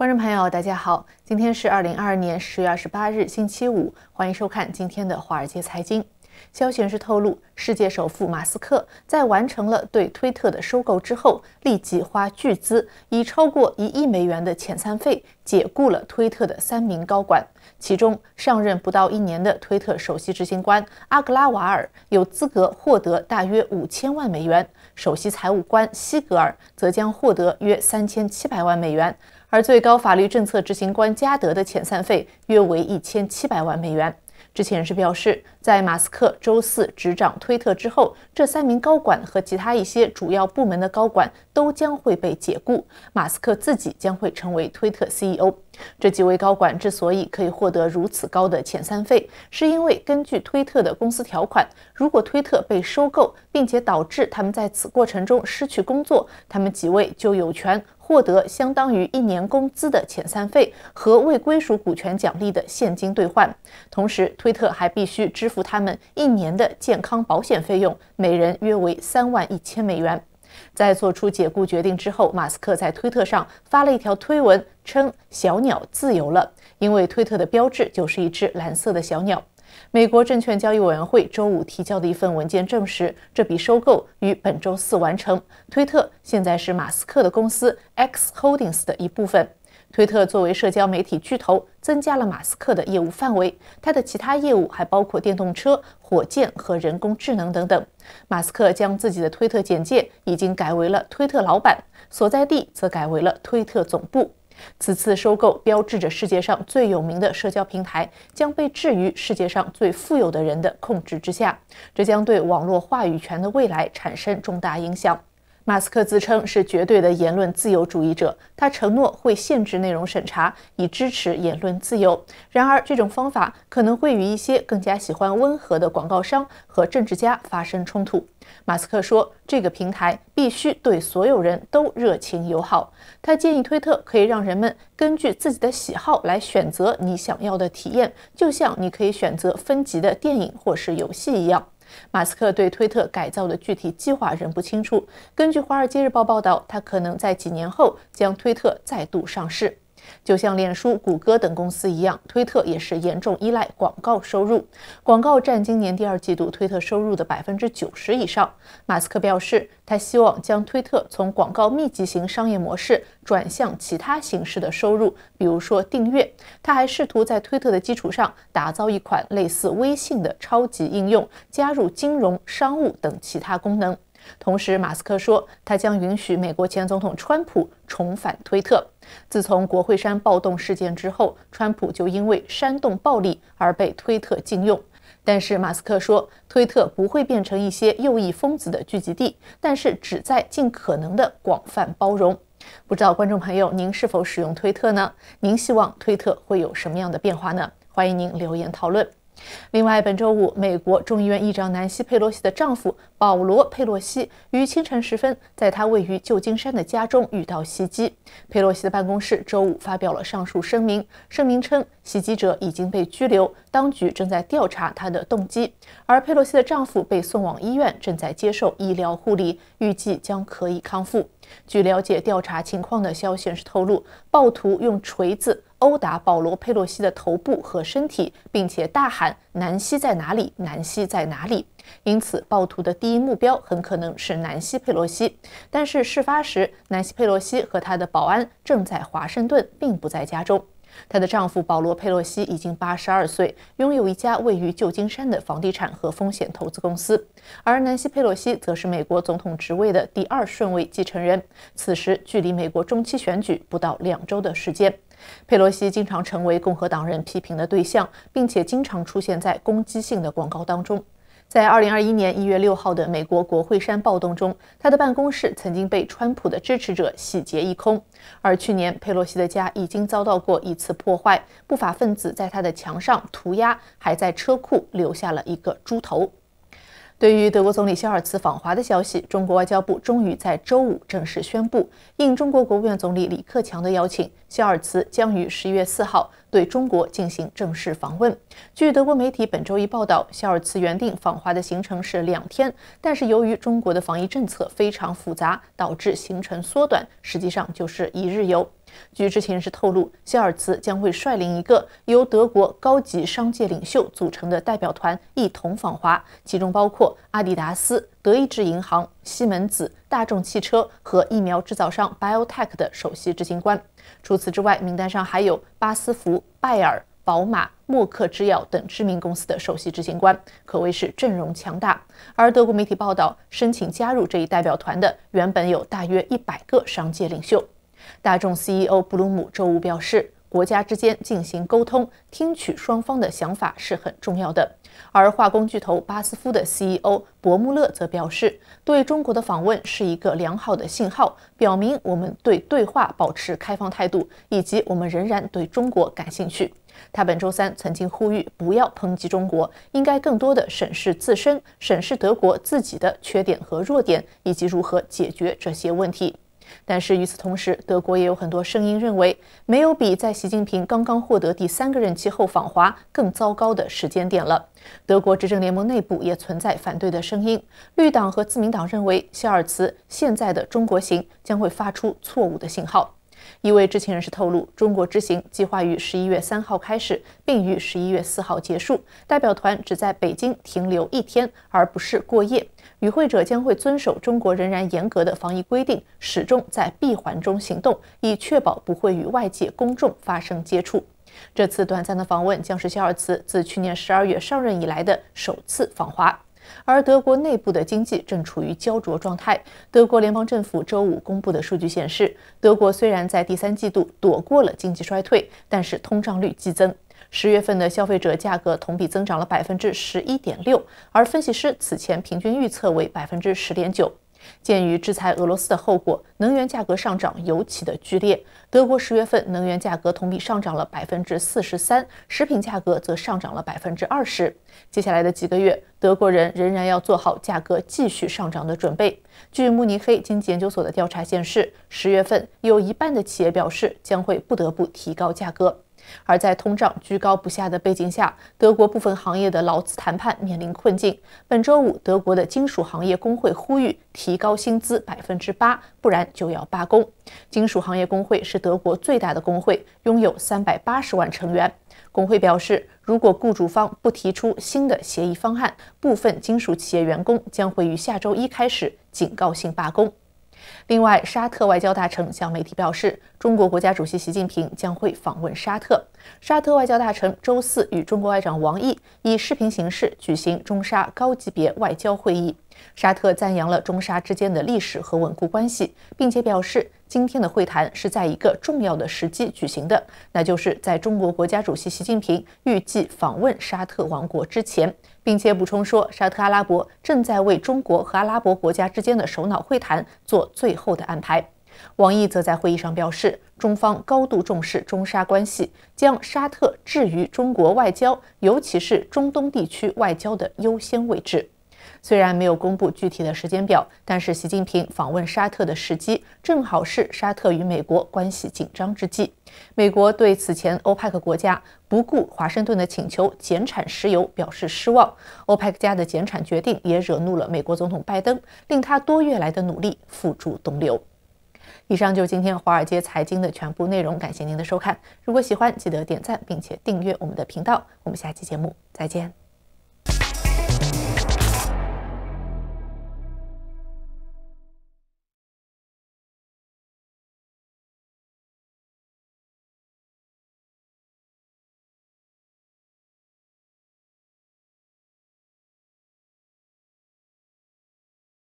观众朋友，大家好，今天是二零二二年十月二十八日，星期五，欢迎收看今天的《华尔街财经》。消息人士透露，世界首富马斯克在完成了对推特的收购之后，立即花巨资，以超过一亿美元的遣散费解雇了推特的三名高管。其中，上任不到一年的推特首席执行官阿格拉瓦尔有资格获得大约五千万美元；首席财务官西格尔则将获得约三千七百万美元；而最高法律政策执行官加德的遣散费约为一千七百万美元。知情人士表示，在马斯克周四执掌推特之后，这三名高管和其他一些主要部门的高管都将会被解雇，马斯克自己将会成为推特 CEO。这几位高管之所以可以获得如此高的遣散费，是因为根据推特的公司条款，如果推特被收购并且导致他们在此过程中失去工作，他们几位就有权。获得相当于一年工资的遣散费和未归属股权奖励的现金兑换，同时推特还必须支付他们一年的健康保险费用，每人约为三万一千美元。在做出解雇决定之后，马斯克在推特上发了一条推文，称“小鸟自由了”，因为推特的标志就是一只蓝色的小鸟。美国证券交易委员会周五提交的一份文件证实，这笔收购于本周四完成。推特现在是马斯克的公司 X Holdings 的一部分。推特作为社交媒体巨头，增加了马斯克的业务范围。他的其他业务还包括电动车、火箭和人工智能等等。马斯克将自己的推特简介已经改为了“推特老板”，所在地则改为了推特总部。此次收购标志着世界上最有名的社交平台将被置于世界上最富有的人的控制之下，这将对网络话语权的未来产生重大影响。马斯克自称是绝对的言论自由主义者，他承诺会限制内容审查以支持言论自由。然而，这种方法可能会与一些更加喜欢温和的广告商和政治家发生冲突。马斯克说：“这个平台必须对所有人都热情友好。”他建议推特可以让人们根据自己的喜好来选择你想要的体验，就像你可以选择分级的电影或是游戏一样。马斯克对推特改造的具体计划仍不清楚。根据《华尔街日报》报道，他可能在几年后将推特再度上市。就像脸书、谷歌等公司一样，推特也是严重依赖广告收入，广告占今年第二季度推特收入的百分之九十以上。马斯克表示，他希望将推特从广告密集型商业模式转向其他形式的收入，比如说订阅。他还试图在推特的基础上打造一款类似微信的超级应用，加入金融、商务等其他功能。同时，马斯克说，他将允许美国前总统川普重返推特。自从国会山暴动事件之后，川普就因为煽动暴力而被推特禁用。但是，马斯克说，推特不会变成一些右翼疯子的聚集地，但是只在尽可能的广泛包容。不知道观众朋友，您是否使用推特呢？您希望推特会有什么样的变化呢？欢迎您留言讨论。另外，本周五，美国众议院议长南希·佩洛西的丈夫保罗·佩洛西于清晨时分，在他位于旧金山的家中遇到袭击。佩洛西的办公室周五发表了上述声明，声明称袭击者已经被拘留，当局正在调查他的动机。而佩洛西的丈夫被送往医院，正在接受医疗护理，预计将可以康复。据了解，调查情况的消息士透露，暴徒用锤子。殴打保罗·佩洛西的头部和身体，并且大喊“南希在哪里？南希在哪里？”因此，暴徒的第一目标很可能是南希·佩洛西。但是，事发时，南希·佩洛西和他的保安正在华盛顿，并不在家中。她的丈夫保罗·佩洛西已经八十二岁，拥有一家位于旧金山的房地产和风险投资公司。而南希·佩洛西则是美国总统职位的第二顺位继承人。此时距离美国中期选举不到两周的时间，佩洛西经常成为共和党人批评的对象，并且经常出现在攻击性的广告当中。在二零二一年一月六号的美国国会山暴动中，他的办公室曾经被川普的支持者洗劫一空。而去年，佩洛西的家已经遭到过一次破坏，不法分子在他的墙上涂鸦，还在车库留下了一个猪头。对于德国总理肖尔茨访华的消息，中国外交部终于在周五正式宣布，应中国国务院总理李克强的邀请，肖尔茨将于十一月四号对中国进行正式访问。据德国媒体本周一报道，肖尔茨原定访华的行程是两天，但是由于中国的防疫政策非常复杂，导致行程缩短，实际上就是一日游。据知情人士透露，肖尔茨将会率领一个由德国高级商界领袖组成的代表团一同访华，其中包括阿迪达斯、德意志银行、西门子、大众汽车和疫苗制造商 Biotech 的首席执行官。除此之外，名单上还有巴斯福、拜耳、宝马、默克制药等知名公司的首席执行官，可谓是阵容强大。而德国媒体报道，申请加入这一代表团的原本有大约一百个商界领袖。大众 CEO 布鲁姆周五表示，国家之间进行沟通、听取双方的想法是很重要的。而化工巨头巴斯夫的 CEO 伯穆勒则表示，对中国的访问是一个良好的信号，表明我们对对话保持开放态度，以及我们仍然对中国感兴趣。他本周三曾经呼吁不要抨击中国，应该更多的审视自身、审视德国自己的缺点和弱点，以及如何解决这些问题。但是与此同时，德国也有很多声音认为，没有比在习近平刚刚获得第三个任期后访华更糟糕的时间点了。德国执政联盟内部也存在反对的声音，绿党和自民党认为，肖尔茨现在的中国行将会发出错误的信号。一位知情人士透露，中国之行计划于十一月三号开始，并于十一月四号结束。代表团只在北京停留一天，而不是过夜。与会者将会遵守中国仍然严格的防疫规定，始终在闭环中行动，以确保不会与外界公众发生接触。这次短暂的访问将是肖尔茨自去年十二月上任以来的首次访华。而德国内部的经济正处于焦灼状态。德国联邦政府周五公布的数据显示，德国虽然在第三季度躲过了经济衰退，但是通胀率激增。十月份的消费者价格同比增长了百分之十一点六，而分析师此前平均预测为百分之十点九。鉴于制裁俄罗斯的后果，能源价格上涨尤其的剧烈。德国十月份能源价格同比上涨了百分之四十三，食品价格则上涨了百分之二十。接下来的几个月，德国人仍然要做好价格继续上涨的准备。据慕尼黑经济研究所的调查显示，十月份有一半的企业表示将会不得不提高价格。而在通胀居高不下的背景下，德国部分行业的劳资谈判面临困境。本周五，德国的金属行业工会呼吁提高薪资百分之八，不然就要罢工。金属行业工会是德国最大的工会，拥有三百八十万成员。工会表示，如果雇主方不提出新的协议方案，部分金属企业员工将会于下周一开始警告性罢工。另外，沙特外交大臣向媒体表示，中国国家主席习近平将会访问沙特。沙特外交大臣周四与中国外长王毅以视频形式举行中沙高级别外交会议。沙特赞扬了中沙之间的历史和稳固关系，并且表示今天的会谈是在一个重要的时机举行的，那就是在中国国家主席习近平预计访问沙特王国之前，并且补充说，沙特阿拉伯正在为中国和阿拉伯国家之间的首脑会谈做最后的安排。王毅则在会议上表示，中方高度重视中沙关系，将沙特置于中国外交，尤其是中东地区外交的优先位置。虽然没有公布具体的时间表，但是习近平访问沙特的时机正好是沙特与美国关系紧张之际。美国对此前欧派克国家不顾华盛顿的请求减产石油表示失望。欧派克家的减产决定也惹怒了美国总统拜登，令他多月来的努力付诸东流。以上就是今天华尔街财经的全部内容，感谢您的收看。如果喜欢，记得点赞并且订阅我们的频道。我们下期节目再见。